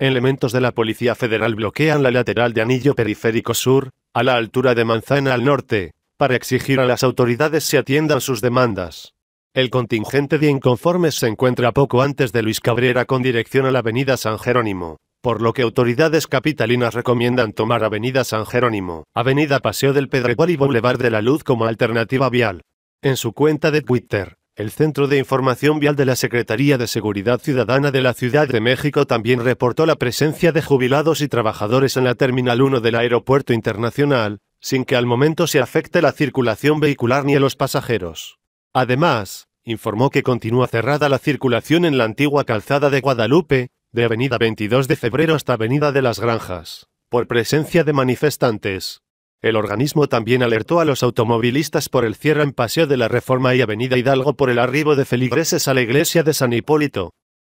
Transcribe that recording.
Elementos de la Policía Federal bloquean la lateral de Anillo Periférico Sur, a la altura de Manzana al norte, para exigir a las autoridades se atiendan sus demandas. El contingente de inconformes se encuentra poco antes de Luis Cabrera con dirección a la Avenida San Jerónimo, por lo que autoridades capitalinas recomiendan tomar Avenida San Jerónimo, Avenida Paseo del Pedregal y Boulevard de la Luz como alternativa vial. En su cuenta de Twitter, el Centro de Información Vial de la Secretaría de Seguridad Ciudadana de la Ciudad de México también reportó la presencia de jubilados y trabajadores en la Terminal 1 del Aeropuerto Internacional, sin que al momento se afecte la circulación vehicular ni a los pasajeros. Además, informó que continúa cerrada la circulación en la antigua calzada de Guadalupe, de Avenida 22 de Febrero hasta Avenida de las Granjas, por presencia de manifestantes. El organismo también alertó a los automovilistas por el cierre en Paseo de la Reforma y Avenida Hidalgo por el arribo de feligreses a la iglesia de San Hipólito.